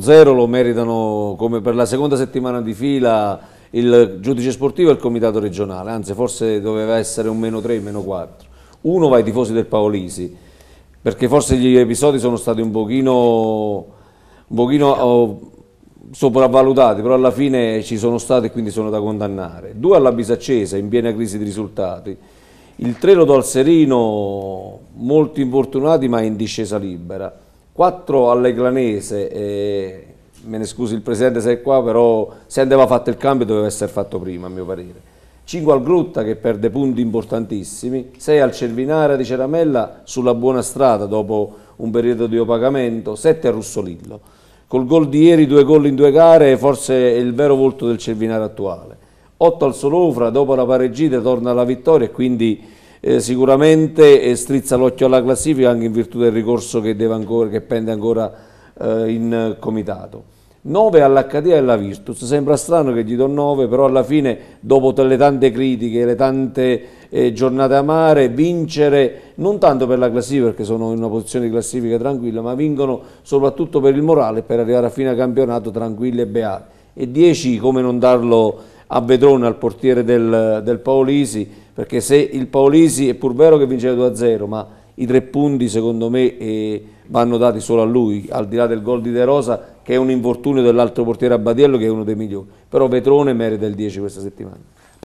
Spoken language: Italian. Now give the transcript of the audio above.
0 zero lo meritano come per la seconda settimana di fila il giudice sportivo e il comitato regionale, anzi forse doveva essere un meno 3, meno 4. Uno va ai tifosi del Paolisi, perché forse gli episodi sono stati un pochino, un pochino oh, sopravvalutati, però alla fine ci sono stati e quindi sono da condannare. Due alla Bisaccesa, in piena crisi di risultati. Il tre lo do al Serino, molto infortunati ma in discesa libera. 4 all'Eglanese, e me ne scusi il Presidente se è qua, però se andava fatto il cambio doveva essere fatto prima a mio parere. 5 al Grutta che perde punti importantissimi, 6 al Cervinara di Ceramella sulla buona strada dopo un periodo di opagamento, 7 a Russolillo. Col gol di ieri, due gol in due gare, forse è il vero volto del Cervinara attuale. 8 al Solofra, dopo la pareggita torna alla vittoria e quindi eh, sicuramente eh, strizza l'occhio alla classifica anche in virtù del ricorso che, ancora, che pende ancora eh, in comitato. 9 all'HD e alla Virtus, sembra strano che gli do 9, però alla fine dopo le tante critiche, le tante eh, giornate amare, vincere non tanto per la classifica perché sono in una posizione di classifica tranquilla, ma vincono soprattutto per il morale per arrivare a fine campionato tranquilli e beati. E 10 come non darlo a Vedrone, al portiere del, del Paolisi, perché se il Paolisi è pur vero che vinceva 2-0, ma i tre punti secondo me eh, vanno dati solo a lui, al di là del gol di De Rosa che è un infortunio dell'altro portiere Abbadiello che è uno dei migliori, però Vetrone merita il 10 questa settimana.